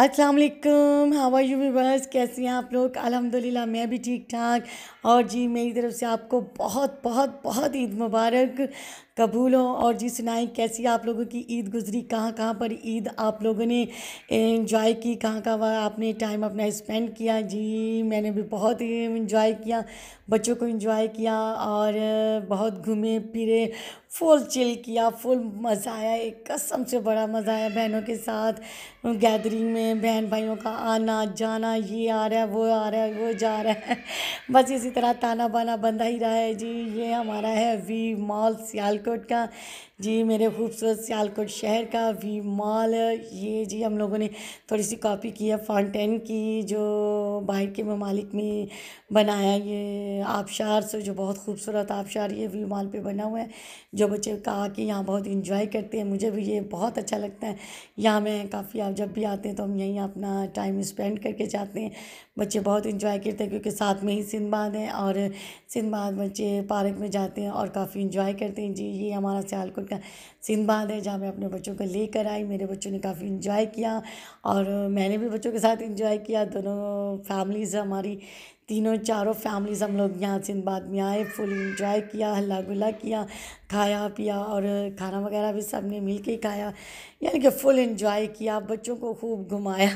असलकम हवा you viewers कैसे हैं आप लोग अलहमदिल्ला मैं भी ठीक ठाक और जी मेरी तरफ से आपको बहुत बहुत बहुत ईद मुबारक कबूल हो और जी सुनाई कैसी आप लोगों की ईद गुजरी कहाँ कहाँ पर ईद आप लोगों ने इंजॉय की कहाँ कहाँ आपने टाइम अपना स्पेंड किया जी मैंने भी बहुत इंजॉय किया बच्चों को इंजॉय किया और बहुत घूमे फिरे फुल चिल किया फुल मज़ा आया एक कसम से बड़ा मज़ा आया बहनों के साथ गैदरिंग में बहन भाइयों का आना जाना ये आ रहा है वो आ रहा है वो जा रहा है बस इसी तरह ताना बाना बंधा ही रहा है जी ये हमारा है वी मॉल सियालकोट का जी मेरे खूबसूरत सियालकोट शहर का वी मॉल ये जी हम लोगों ने थोड़ी सी कॉपी की है फाउंटेन की जो बाहर के ममालिक में बनाया ये आबशार से जो बहुत खूबसूरत आबशार ये वी मॉल पे बना हुआ है जो बच्चे कहा कि यहाँ बहुत इंजॉय करते हैं मुझे भी ये बहुत अच्छा लगता है यहाँ में काफ़ी आप जब भी आते हैं तो हम यहीं अपना टाइम स्पेंड करके जाते हैं बच्चे बहुत इंजॉय करते हैं क्योंकि साथ में ही सिंधबाद हैं और बाद बच्चे पार्क में जाते हैं और काफ़ी इंजॉय करते हैं जी ये हमारा सियालकोट का सिंदबाद है जहाँ मैं अपने बच्चों को लेकर आई मेरे बच्चों ने काफ़ी इन्जॉय किया और मैंने भी बच्चों के साथ इन्जॉय किया दोनों फैमिलीज़ हमारी तीनों चारों फैमिलीज़ हम लोग यहाँ बाद में आए फुल इंजॉय किया हल्ला गुल्ला किया खाया पिया और खाना वगैरह भी सब ने मिल के खाया यानी कि फुल इंजॉय किया बच्चों को खूब घुमाया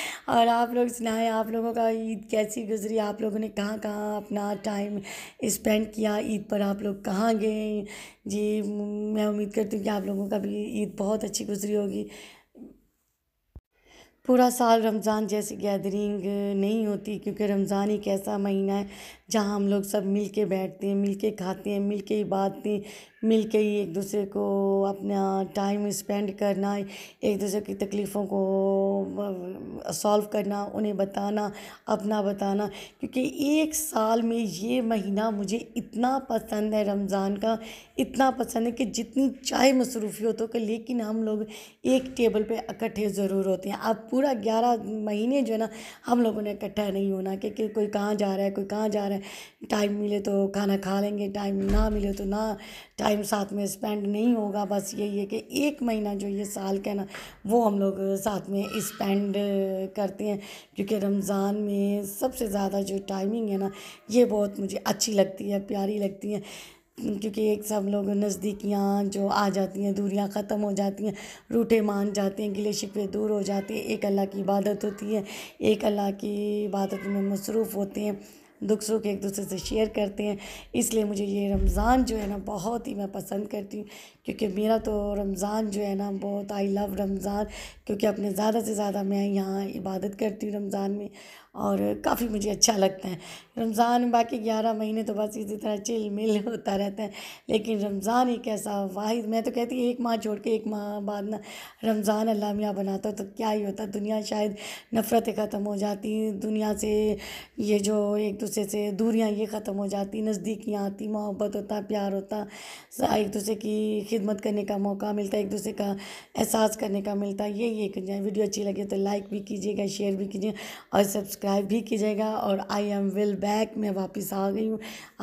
और आप लोग सुनाए आप लोगों का ईद कैसी गुजरी आप लोगों ने कहाँ कहाँ अपना टाइम स्पेंड किया ईद पर आप लोग कहाँ गए जी मैं उम्मीद करती हूँ कि आप लोगों का भी ईद बहुत अच्छी गुजरी होगी पूरा साल रमज़ान जैसी गैदरिंग नहीं होती क्योंकि रमज़ान एक ऐसा महीना है जहाँ हम लोग सब मिल के बैठते हैं मिल के खाते हैं मिल के ही हैं मिल के ही एक दूसरे को अपना टाइम स्पेंड करना एक दूसरे की तकलीफ़ों को सॉल्व करना उन्हें बताना अपना बताना क्योंकि एक साल में ये महीना मुझे इतना पसंद है रमज़ान का इतना पसंद है कि जितनी चाय मसरूफ़ी हो तो कि लेकिन हम लोग एक टेबल पे इकट्ठे ज़रूर होते हैं अब पूरा ग्यारह महीने जो है ना हम लोगों ने इकट्ठा नहीं होना क्योंकि कि कोई कहाँ जा रहा है कोई कहाँ जा रहा है टाइम मिले तो खाना खा लेंगे टाइम ना मिले तो ना टाइम साथ में स्पेंड नहीं होगा बस यही है कि एक महीना जो ये साल का ना वो हम लोग साथ में स्पेंड करते हैं क्योंकि रमज़ान में सबसे ज़्यादा जो टाइमिंग है ना ये बहुत मुझे अच्छी लगती है प्यारी लगती है क्योंकि एक सब लोग नज़दीकियाँ जो आ जाती हैं दूरियाँ ख़त्म हो जाती हैं रूठे मान जाते हैं गिले शिकवे दूर हो जाते हैं एक अल्लाह की इबादत होती है एक अल्लाह की इबादत में मसरूफ़ होते हैं दुख सुख एक दूसरे से शेयर करते हैं इसलिए मुझे ये रमज़ान जो है ना बहुत ही मैं पसंद करती हूँ क्योंकि मेरा तो रमज़ान जो है ना बहुत आई लव रमज़ान क्योंकि अपने ज़्यादा से ज़्यादा मैं यहाँ इबादत करती हूँ रमज़ान में और काफ़ी मुझे अच्छा लगता है रमज़ान बाकी ग्यारह महीने तो बस इसी तरह चिल मिल होता रहता है लेकिन रमज़ान एक ऐसा वाहिद मैं तो कहती हूँ एक माह छोड़ के एक माह बाद ना रमज़ान अल्लाह मियाँ बनाता तो क्या ही होता दुनिया शायद नफ़रतें ख़त्म हो जाती दुनिया से ये जो एक दूसरे से दूरियाँ ये ख़त्म हो जाती नज़दीकियाँ आती मोहब्बत होता प्यार होता एक दूसरे की खिदमत करने का मौका मिलता है एक दूसरे का एहसास करने का मिलता है यही एक वीडियो अच्छी लगे तो लाइक भी कीजिएगा शेयर भी कीजिएगा और सब्सक्राइब सब्सक्राइब भी कीजिएगा और आई एम विल बैक मैं वापस आ गई हूँ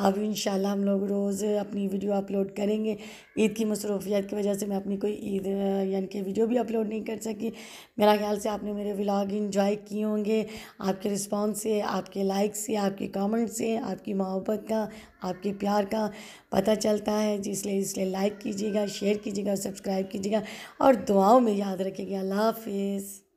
अब इन हम लोग रोज़ अपनी वीडियो अपलोड करेंगे ईद की मसरूफियात की वजह से मैं अपनी कोई ईद यानी कि वीडियो भी अपलोड नहीं कर सकी मेरा ख्याल से आपने मेरे व्लाग इन्जॉय किए होंगे आपके रिस्पॉन्स से आपके लाइक से आपके कॉमेंट से आपकी मोहब्बत का आपके प्यार का पता चलता है जिसलिए इसलिए लाइक कीजिएगा शेयर कीजिएगा सब्सक्राइब कीजिएगा और दुआओं में याद रखिएगा अल्लाह हाफिज़